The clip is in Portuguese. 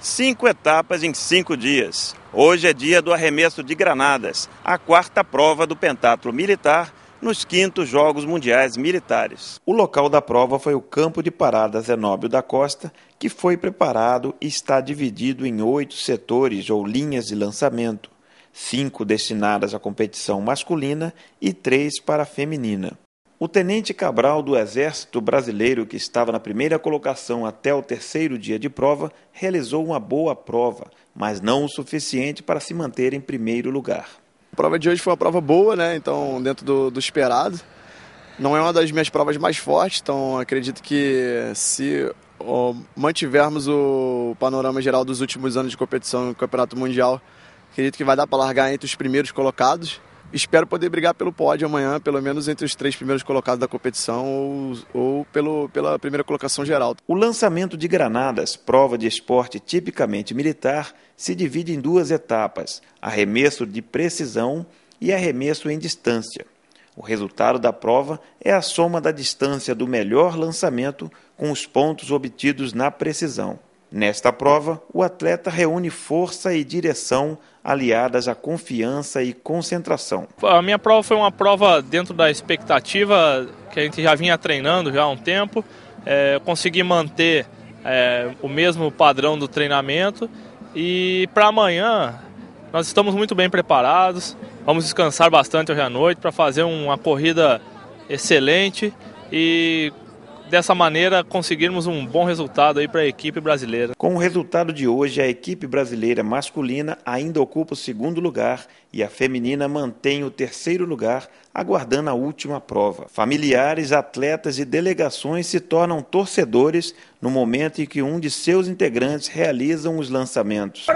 Cinco etapas em cinco dias. Hoje é dia do arremesso de granadas, a quarta prova do pentatlo militar nos quintos Jogos Mundiais Militares. O local da prova foi o campo de parada Zenóbio da Costa, que foi preparado e está dividido em oito setores ou linhas de lançamento, cinco destinadas à competição masculina e três para a feminina. O tenente Cabral do Exército Brasileiro, que estava na primeira colocação até o terceiro dia de prova, realizou uma boa prova, mas não o suficiente para se manter em primeiro lugar. A prova de hoje foi uma prova boa, né? Então, dentro do, do esperado. Não é uma das minhas provas mais fortes, então acredito que se ó, mantivermos o panorama geral dos últimos anos de competição no Campeonato Mundial, acredito que vai dar para largar entre os primeiros colocados espero poder brigar pelo pódio amanhã, pelo menos entre os três primeiros colocados da competição ou, ou pelo, pela primeira colocação geral. O lançamento de granadas, prova de esporte tipicamente militar, se divide em duas etapas: arremesso de precisão e arremesso em distância. O resultado da prova é a soma da distância do melhor lançamento com os pontos obtidos na precisão. Nesta prova, o atleta reúne força e direção aliadas à confiança e concentração. A minha prova foi uma prova dentro da expectativa que a gente já vinha treinando já há um tempo. É, consegui manter é, o mesmo padrão do treinamento e para amanhã nós estamos muito bem preparados. Vamos descansar bastante hoje à noite para fazer uma corrida excelente e dessa maneira conseguirmos um bom resultado aí para a equipe brasileira. Com o resultado de hoje, a equipe brasileira masculina ainda ocupa o segundo lugar e a feminina mantém o terceiro lugar, aguardando a última prova. Familiares, atletas e delegações se tornam torcedores no momento em que um de seus integrantes realiza os lançamentos.